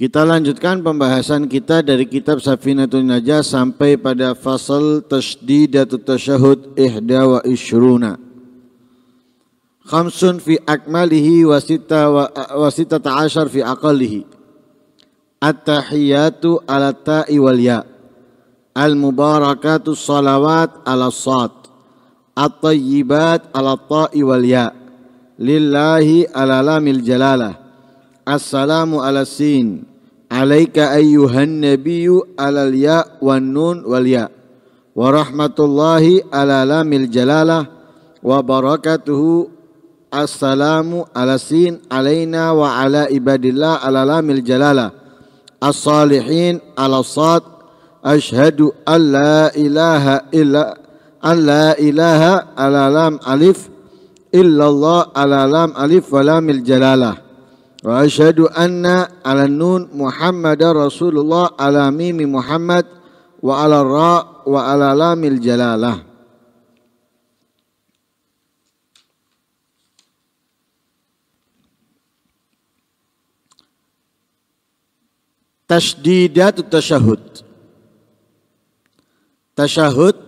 Kita lanjutkan pembahasan kita dari kitab Safinatun Najah sampai pada fasal tasydidatu tasyahud ihda wa ishruna. Khamsun fi akmalihi wasita sita wa, wa sita ta'ashar fi aqallihi. At-tahiyatu ala ta'i wal ya. Al-mubarakatu salawat ala sad. At-tayyibat ala ta'i wal ya. Lillahi ala lamil jalalah. Assalamu ala sin. عليك أيها النبي على الياء والنون والياء ورحمة الله على لام الجلالة وبركته السلام على سين علينا وعلى عباد الله على لام الجلالة الصالحين على الصاد أشهد أن لا إله إلا أن لا إله على لام ألف إلا الله على لام ألف ولام الجلالة Wa asyhadu anna ala nun Muhammad Rasulullah ala mimi Muhammad wa ala ra wa ala lamil jalalah. Tasdidatut tasyahud. Tasyahud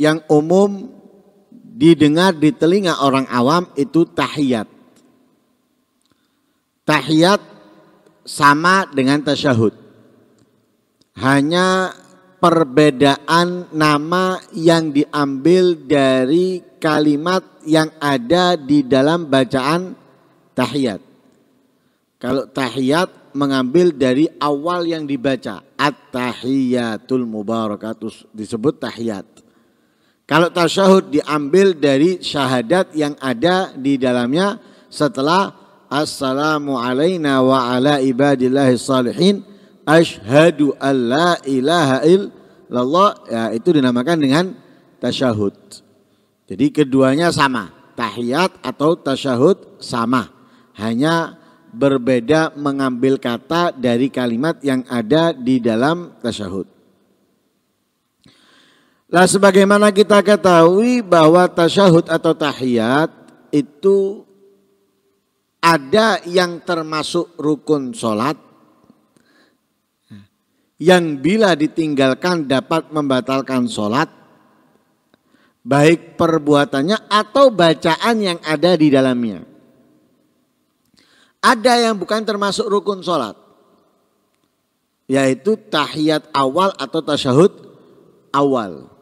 yang umum didengar di telinga orang awam itu tahiyat. Tahiyat sama dengan tasyahud. Hanya perbedaan nama yang diambil dari kalimat yang ada di dalam bacaan tahiyat. Kalau tahiyat mengambil dari awal yang dibaca. At-tahiyatul mubarakatus disebut tahiyat. Kalau tasyahud diambil dari syahadat yang ada di dalamnya setelah Assalamu alayna wa ala ibadillahi salihin. Ashhadu an la ilaha illallah. Ya, itu dinamakan dengan tasyahud. Jadi keduanya sama. Tahiyat atau tasyahud sama. Hanya berbeda mengambil kata dari kalimat yang ada di dalam tasyahud. Lah sebagaimana kita ketahui bahwa tasyahud atau tahiyat itu ada yang termasuk rukun sholat yang bila ditinggalkan dapat membatalkan sholat baik perbuatannya atau bacaan yang ada di dalamnya. Ada yang bukan termasuk rukun sholat yaitu tahiyat awal atau tasyahud awal.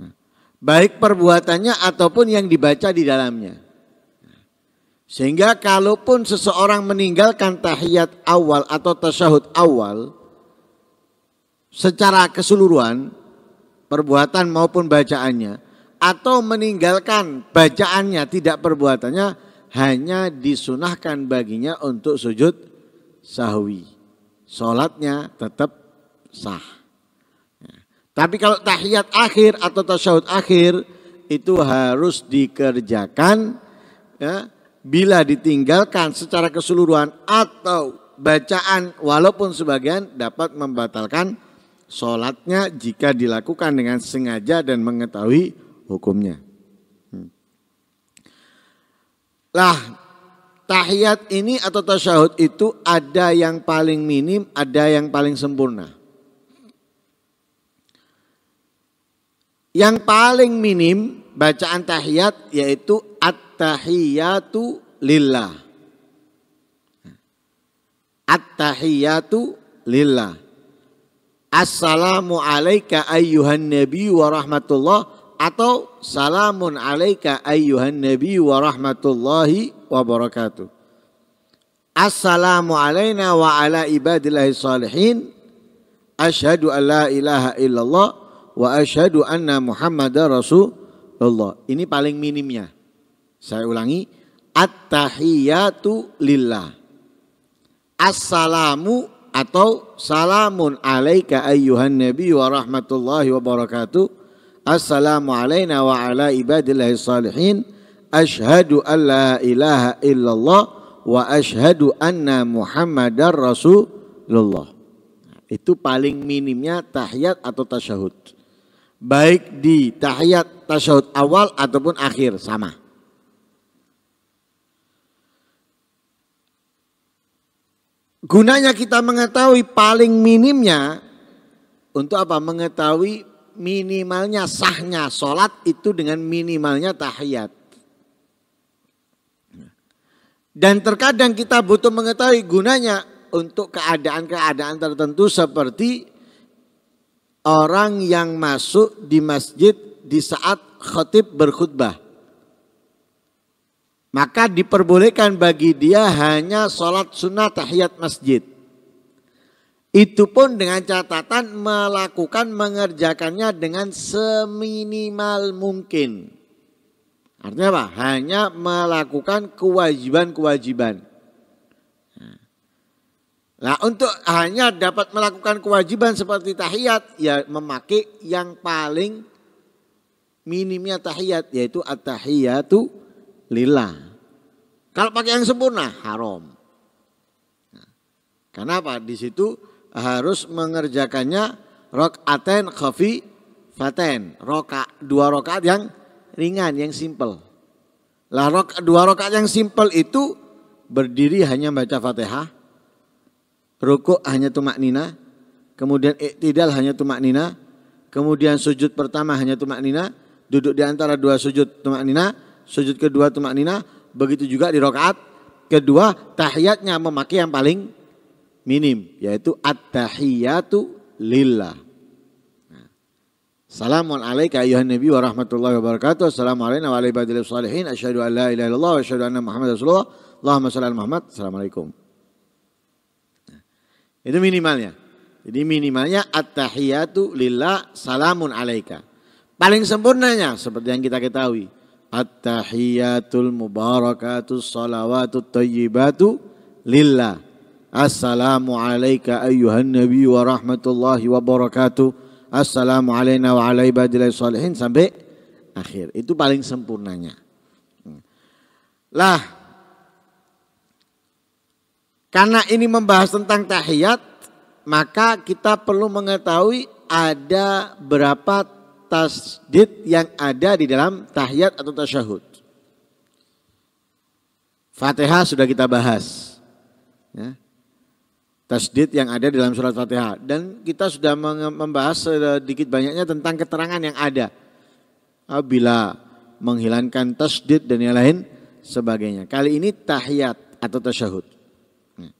Nah, baik perbuatannya ataupun yang dibaca di dalamnya. Sehingga kalaupun seseorang meninggalkan tahiyat awal atau tasyahud awal secara keseluruhan perbuatan maupun bacaannya atau meninggalkan bacaannya tidak perbuatannya hanya disunahkan baginya untuk sujud sahwi. Salatnya tetap sah. Ya. Tapi kalau tahiyat akhir atau tasyahud akhir itu harus dikerjakan ya, bila ditinggalkan secara keseluruhan atau bacaan walaupun sebagian dapat membatalkan sholatnya jika dilakukan dengan sengaja dan mengetahui hukumnya. Hmm. Lah tahiyat ini atau tasyahud itu ada yang paling minim, ada yang paling sempurna. Yang paling minim bacaan tahiyat yaitu at At-tahiyatu lillah. At-tahiyatu lillah. Assalamu alayka ayyuhan nabi wa rahmatullah atau salamun alayka ayyuhan nabi wa rahmatullahi wa barakatuh. Assalamu alayna wa ala ibadillahi salihin. Ashadu an la ilaha illallah wa ashadu anna muhammadar rasulullah. Ini paling minimnya. Saya ulangi, at-tahiyatu lillah. Assalamu atau salamun alaika ayyuhan nabi wa rahmatullahi wa barakatuh. Assalamu alaina wa ala ibadillahi salihin. Ashhadu an la ilaha illallah wa ashhadu anna muhammadar rasulullah. Itu paling minimnya tahiyat atau tasyahud. Baik di tahiyat tasyahud awal ataupun akhir sama. Gunanya kita mengetahui paling minimnya untuk apa? Mengetahui minimalnya sahnya sholat itu dengan minimalnya tahiyat. Dan terkadang kita butuh mengetahui gunanya untuk keadaan-keadaan tertentu seperti orang yang masuk di masjid di saat khutib berkhutbah maka diperbolehkan bagi dia hanya sholat sunnah tahiyat masjid. Itu pun dengan catatan melakukan mengerjakannya dengan seminimal mungkin. Artinya apa? Hanya melakukan kewajiban-kewajiban. Nah untuk hanya dapat melakukan kewajiban seperti tahiyat, ya memakai yang paling minimnya tahiyat, yaitu at-tahiyatu Lila, Kalau pakai yang sempurna haram. Nah, apa? Di situ harus mengerjakannya rok aten khafi faten. Roka, dua rokaat yang ringan, yang simple. Lah rok dua rokaat yang simple itu berdiri hanya baca fatihah. Rukuk hanya tumak nina. Kemudian iktidal hanya tumak nina. Kemudian sujud pertama hanya tumak nina. Duduk di antara dua sujud tumak nina sujud kedua tumak nina, begitu juga di rokaat kedua tahiyatnya memakai yang paling minim yaitu at-tahiyatu lillah. Nah. Salamun alaika ya ayuhan nabi wa rahmatullahi wa barakatuh. Assalamualaikum wa ala ibadillah salihin. Asyhadu an la ilaha illallah wa asyhadu anna Muhammad Rasulullah. Allahumma shalli ala Muhammad. Assalamualaikum. Nah. Itu minimalnya. Jadi minimalnya at-tahiyatu lillah salamun alaika. Paling sempurnanya seperti yang kita ketahui At-tahiyyatul mubarakatus salawatut tayyibatu lillah. Assalamu alayka ayyuhan nabi wa rahmatullahi wa barakatuh. Assalamu alayna wa ala badilai salihin sampai akhir. Itu paling sempurnanya. Hmm. Lah karena ini membahas tentang tahiyat, maka kita perlu mengetahui ada berapa tasdid yang ada di dalam tahiyat atau tasyahud. Fatihah sudah kita bahas. Ya. Tasdid yang ada di dalam surat Fatihah. Dan kita sudah membahas eh, sedikit banyaknya tentang keterangan yang ada. Ah, bila menghilangkan tasdid dan yang lain sebagainya. Kali ini tahiyat atau tasyahud. Ya.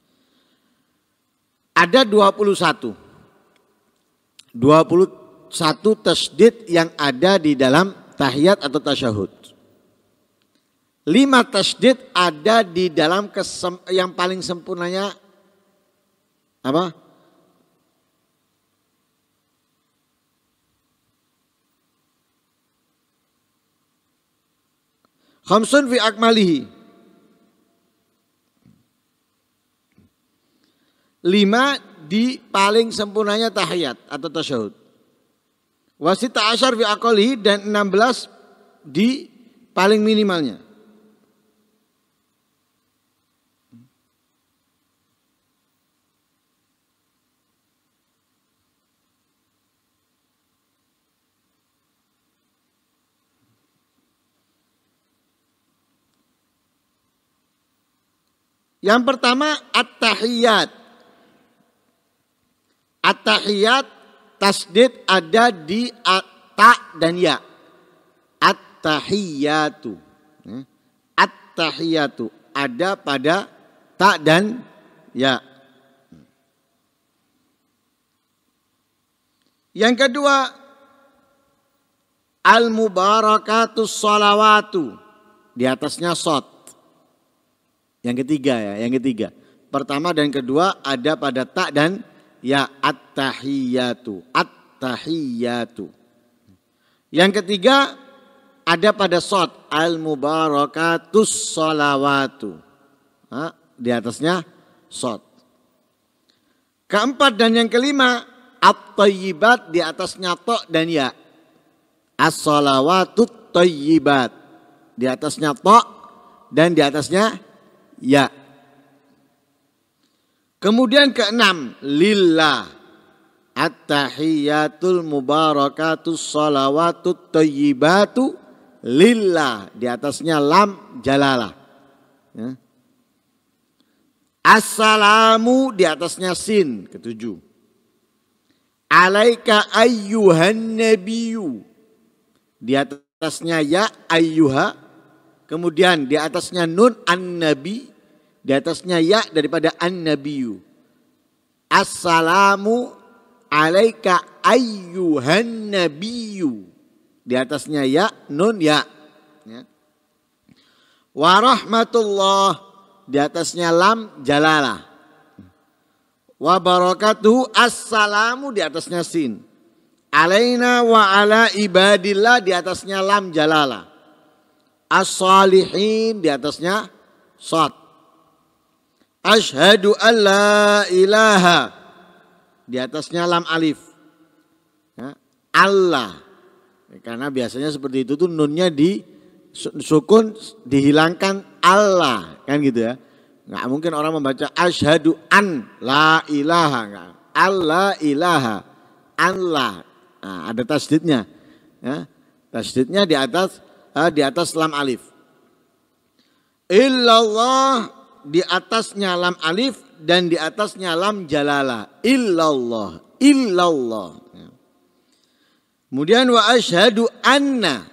Ada 21. 20 satu tasdid yang ada di dalam tahiyat atau tasyahud. Lima tasdid ada di dalam kesem, yang paling sempurnanya apa? Khamsun fi akmalihi. Lima di paling sempurnanya tahiyat atau tasyahud. Wasita asyar fi akoli dan 16 di paling minimalnya. Yang pertama at-tahiyat. At-tahiyat tasdid ada di ta dan ya. At-tahiyatu. Hmm? At-tahiyatu ada pada ta dan ya. Hmm. Yang kedua, al-mubarakatus salawatu. Di atasnya sot. Yang ketiga ya, yang ketiga. Pertama dan kedua ada pada tak dan ya at-tahiyatu, at Yang ketiga ada pada sod al-mubarakatus salawatu. Nah, di atasnya sod. Keempat dan yang kelima at-tayyibat di atasnya to dan ya. as salawatu tayyibat di atasnya to dan di atasnya ya. Kemudian keenam, lillah. At-tahiyyatul mubarakatus salawatut tayyibatu lillah. Di atasnya lam jalalah. Ya. Assalamu di atasnya sin ketujuh. Alaika ayyuhan nabiyyu Di atasnya ya ayyuha. Kemudian di atasnya nun an nabi di atasnya ya daripada an-nabiyyu. Assalamu alaika ayyuhan nabiyyu. Di atasnya ya nun ya. ya. Wa rahmatullah di atasnya lam jalalah. Wa barakatuh assalamu di atasnya sin. Alaina wa ala ibadillah di atasnya lam jalalah. As-salihin di atasnya sod. Ashadu an la ilaha. Di atasnya lam alif. Ya, Allah. Karena biasanya seperti itu tuh nunnya di sukun dihilangkan Allah. Kan gitu ya. Nggak mungkin orang membaca ashadu an la ilaha. Nggak. Allah ilaha. Allah. Nah, ada tasdidnya. Ya. Tasdidnya di atas eh, di atas lam alif. Illallah di atasnya lam alif dan di atasnya lam jalala. Illallah, illallah. Ya. Kemudian wa ashadu anna.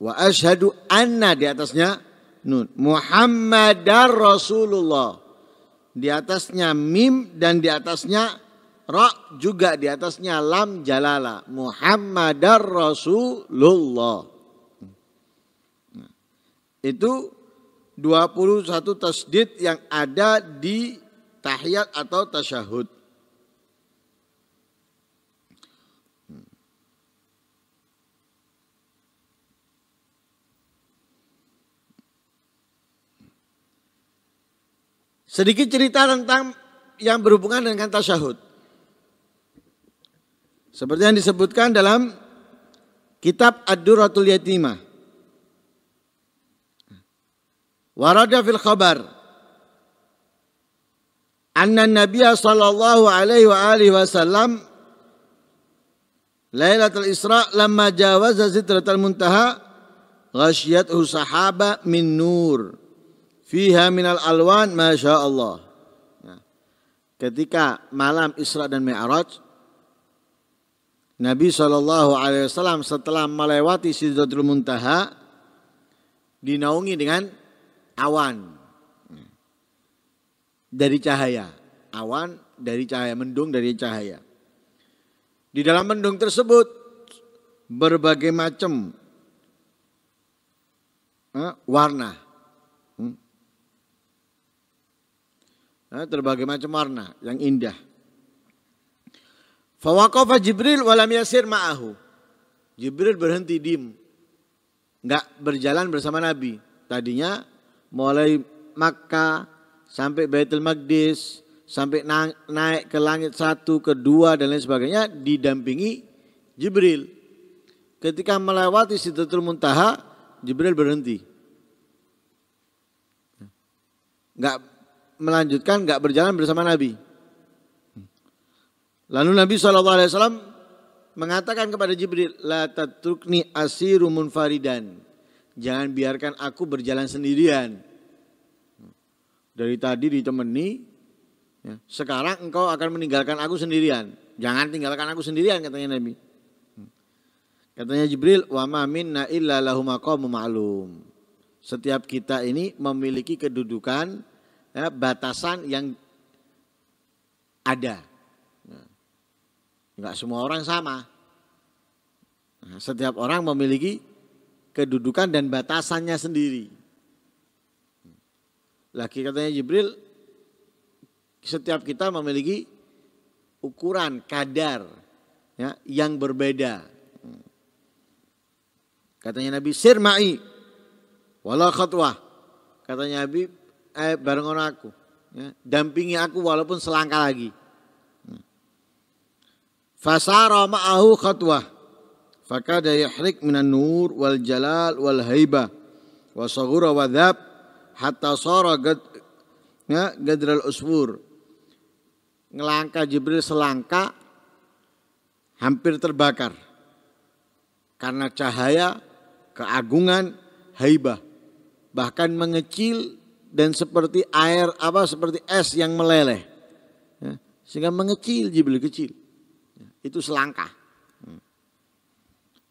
Wa ashadu anna di atasnya nun. Muhammadar Rasulullah. Di atasnya mim dan di atasnya ra juga di atasnya lam jalala. Muhammadar Rasulullah. Hmm. Itu 21 tasdid yang ada di tahiyat atau tasyahud. Sedikit cerita tentang yang berhubungan dengan tasyahud. Seperti yang disebutkan dalam kitab Ad-Duratul Yatimah. Warada fil khabar anna Nabiya sallallahu alaihi wa alihi wasallam Lailatul Isra lamma jawaza sidratal muntaha ghasyiyatuhu sahaba min nur fiha minal alwan masya Allah. Ya. ketika malam Isra dan Mi'raj Nabi Sallallahu Alaihi Wasallam setelah melewati Sidratul Muntaha dinaungi dengan awan dari cahaya. Awan dari cahaya, mendung dari cahaya. Di dalam mendung tersebut berbagai macam eh, warna. Hmm. Eh, berbagai macam warna yang indah. Fawakofa Jibril walam yasir ma'ahu. Jibril berhenti dim. Enggak berjalan bersama Nabi. Tadinya mulai Makkah sampai Baitul Maqdis sampai na naik ke langit satu, kedua dan lain sebagainya didampingi Jibril. Ketika melewati Sidratul Muntaha, Jibril berhenti. Nggak melanjutkan, nggak berjalan bersama Nabi. Lalu Nabi SAW mengatakan kepada Jibril, La tatrukni asiru munfaridan. Jangan biarkan aku berjalan sendirian. Dari tadi ditemani, ya, sekarang engkau akan meninggalkan aku sendirian. Jangan tinggalkan aku sendirian katanya Nabi. Hmm. Katanya Jibril, wa ma minna illa lahu ma'lum. Setiap kita ini memiliki kedudukan ya, batasan yang ada. Enggak ya. semua orang sama. Nah, setiap orang memiliki kedudukan dan batasannya sendiri. Lagi katanya Jibril, setiap kita memiliki ukuran kadar ya, yang berbeda. Katanya Nabi sirmai walau khutbah. Katanya Nabi eh, bareng aku. Ya, dampingi aku walaupun selangkah lagi. Hmm. Fasara ma'ahu khutbah. Fakada yahrik minan nur wal jalal wal haiba wa saghura wa dhab hatta sara gad, ya, gadral usfur. ngelangka Jibril selangka, hampir terbakar karena cahaya keagungan haibah bahkan mengecil dan seperti air apa seperti es yang meleleh ya, sehingga mengecil Jibril kecil ya, itu selangkah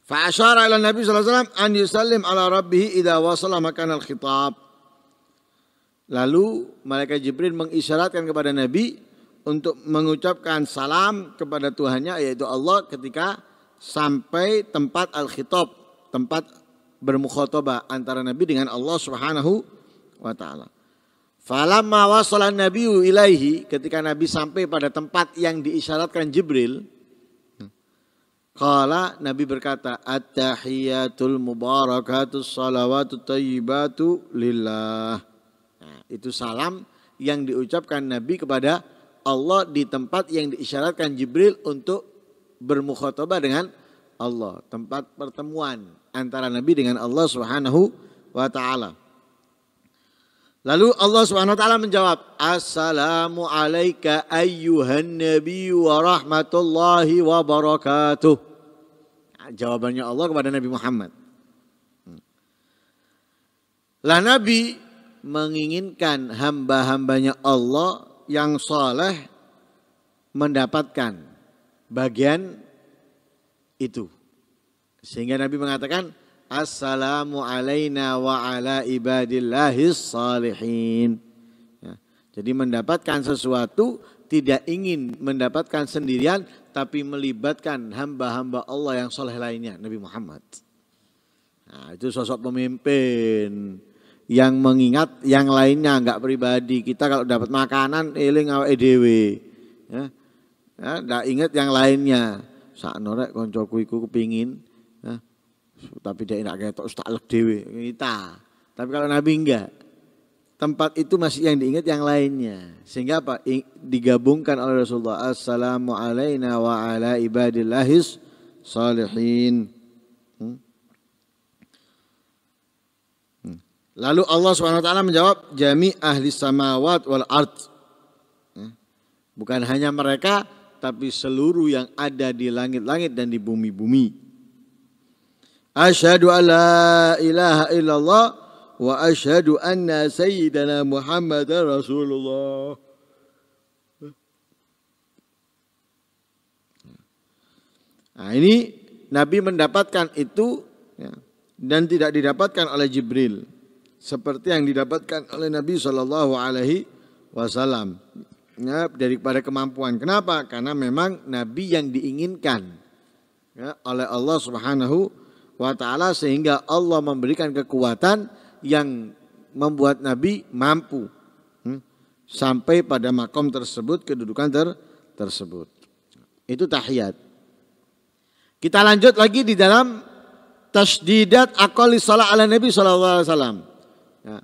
فأشار إلى النبي صلى الله عليه وسلم أن يسلم على ربه إذا وصل makan al Lalu malaikat Jibril mengisyaratkan kepada Nabi untuk mengucapkan salam kepada Tuhannya yaitu Allah ketika sampai tempat al-khitab, tempat bermukhotobah antara Nabi dengan Allah Subhanahu wa taala. Falamma wasala nabiyyu ilaihi ketika Nabi sampai pada tempat yang diisyaratkan Jibril, Kala Nabi berkata at tahiyyatul mubarakatus salawatu tayyibatu lillah. Nah, itu salam yang diucapkan Nabi kepada Allah di tempat yang diisyaratkan Jibril untuk bermukhotobah dengan Allah, tempat pertemuan antara Nabi dengan Allah Subhanahu wa taala. Lalu Allah Subhanahu wa taala menjawab, "Assalamu alayka ayyuhan nabi wa rahmatullahi wa barakatuh." jawabannya Allah kepada Nabi Muhammad. Hmm. Lah Nabi menginginkan hamba-hambanya Allah yang soleh mendapatkan bagian itu. Sehingga Nabi mengatakan, Assalamu alaina wa ala ibadillahis salihin. Ya. jadi mendapatkan sesuatu tidak ingin mendapatkan sendirian tapi melibatkan hamba-hamba Allah yang soleh lainnya, Nabi Muhammad. Nah, itu sosok pemimpin yang mengingat yang lainnya nggak pribadi. Kita kalau dapat makanan eling awake dhewe. Ya. Ya, ingat yang lainnya. Sak norek koncoku iku kepingin ya. tapi dia enggak ketok tak lek dhewe kita. Tapi kalau Nabi enggak, tempat itu masih yang diingat yang lainnya. Sehingga apa? Digabungkan oleh Rasulullah. Assalamu alaina wa ala ibadillahis salihin. Hmm? Hmm. Lalu Allah SWT menjawab, Jami ahli samawat wal art. Hmm? Bukan hanya mereka, tapi seluruh yang ada di langit-langit dan di bumi-bumi. Asyhadu alla ilaha illallah wa asyhadu anna sayyidana Muhammad Rasulullah. Nah, ini Nabi mendapatkan itu ya, dan tidak didapatkan oleh Jibril seperti yang didapatkan oleh Nabi Shallallahu Alaihi Wasallam ya, daripada kemampuan. Kenapa? Karena memang Nabi yang diinginkan ya, oleh Allah Subhanahu Wa Taala sehingga Allah memberikan kekuatan yang membuat Nabi mampu hmm, sampai pada makom tersebut, kedudukan ter tersebut. Itu tahiyat. Kita lanjut lagi di dalam tasdidat akoli salat ala Nabi saw. Ya.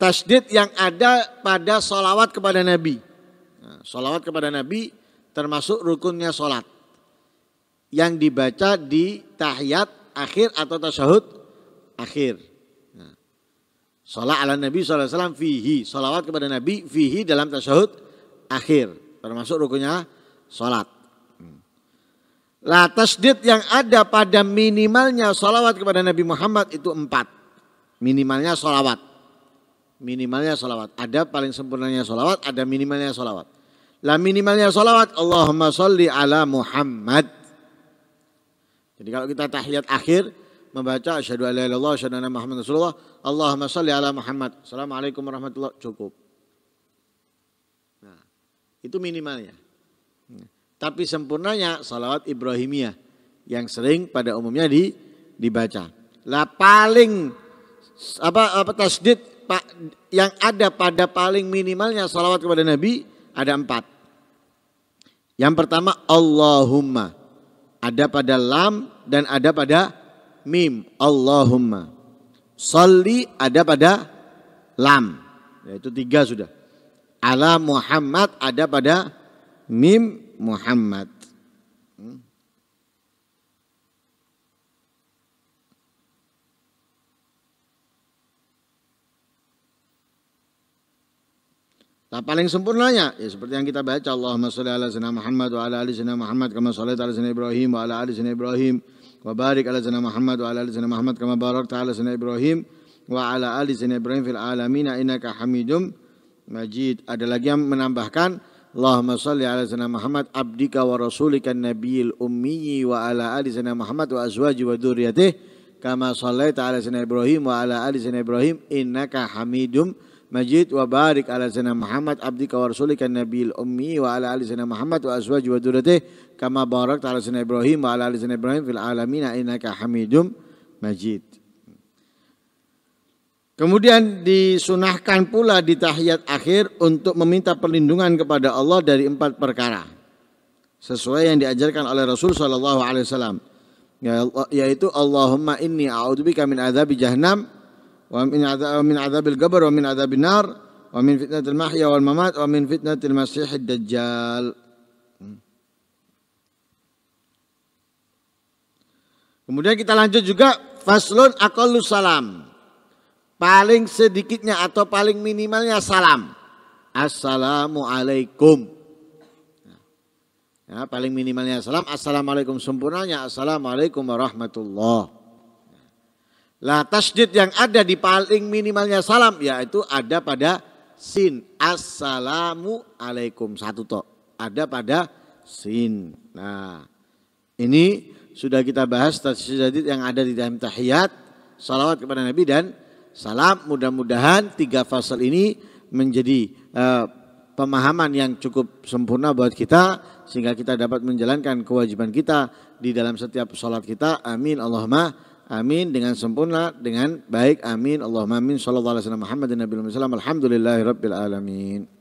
Tasdid yang ada pada solawat kepada Nabi. Nah, ya, solawat kepada Nabi termasuk rukunnya solat yang dibaca di tahiyat akhir atau tasyahud akhir. Ya. Salat ala Nabi SAW fihi. Salawat kepada Nabi fihi dalam tasyahud akhir. Termasuk rukunya salat. Hmm. Lah tasdid yang ada pada minimalnya salawat kepada Nabi Muhammad itu empat. Minimalnya salawat. Minimalnya salawat. Ada paling sempurnanya salawat, ada minimalnya salawat. Lah minimalnya salawat Allahumma salli ala Muhammad. Jadi kalau kita tahiyat akhir membaca asyhadu alla ilaha asyhadu anna muhammadar rasulullah. Allahumma shalli ala Muhammad. Assalamualaikum warahmatullahi cukup. Nah, itu minimalnya. Hmm. Tapi sempurnanya salawat Ibrahimiyah yang sering pada umumnya di, dibaca. Lah paling apa apa tasdid pak yang ada pada paling minimalnya salawat kepada Nabi ada empat. Yang pertama Allahumma ada pada lam dan ada pada mim Allahumma. Salli ada pada lam. Yaitu tiga sudah. Ala Muhammad ada pada mim Muhammad. Hmm. Nah, paling sempurnanya ya seperti yang kita baca Allahumma sholli ala sayyidina Muhammad wa ala ali sayyidina Muhammad kama shallaita ala sayyidina Ibrahim wa ala ali sayyidina Ibrahim وبارك على سيدنا محمد وعلى آل سيدنا محمد كما باركت على سيدنا إبراهيم وعلى آل سيدنا إبراهيم في العالمين إنك حميد majid. Ada lagi yang menambahkan Allahumma salli ala sayyidina Muhammad abdika wa rasulika nabiyil ummi wa ala ali sayyidina Muhammad wa azwaji wa dzurriyyatihi kama shallaita ala sayyidina Ibrahim wa ala ali sayyidina Ibrahim innaka Hamidum Majid wa barik ala sayyidina Muhammad abdika wa rasulika nabiyil ummi wa ala ali sayyidina Muhammad wa azwaji wa dhurriyyati kama barakta ala sayyidina Ibrahim wa ala ali sayyidina Ibrahim fil alamin innaka Hamidum Majid. Kemudian disunahkan pula di tahiyat akhir untuk meminta perlindungan kepada Allah dari empat perkara. Sesuai yang diajarkan oleh Rasul saw. Alaihi Wasallam, yaitu Allahumma inni a'udzubika min adzabi jahannam wa min adzab min القبر qabr wa min ومن فتنة wa min ومن فتنة wal mamat wa min dajjal. Kemudian kita lanjut juga faslun akolus salam. Paling sedikitnya atau paling minimalnya salam. Assalamualaikum. Ya, paling minimalnya salam. Assalamualaikum sempurnanya. Assalamualaikum warahmatullahi lah tasjid yang ada di paling minimalnya salam yaitu ada pada sin. Assalamu alaikum satu tok. Ada pada sin. Nah, ini sudah kita bahas tasjid yang ada di dalam tahiyat, salawat kepada Nabi dan salam. Mudah-mudahan tiga fasal ini menjadi uh, pemahaman yang cukup sempurna buat kita sehingga kita dapat menjalankan kewajiban kita di dalam setiap sholat kita. Amin Allahumma Amin dengan sempurna dengan baik. Amin. Allahumma amin. Sallallahu alaihi wasallam Muhammadin Alhamdulillahi rabbil alamin.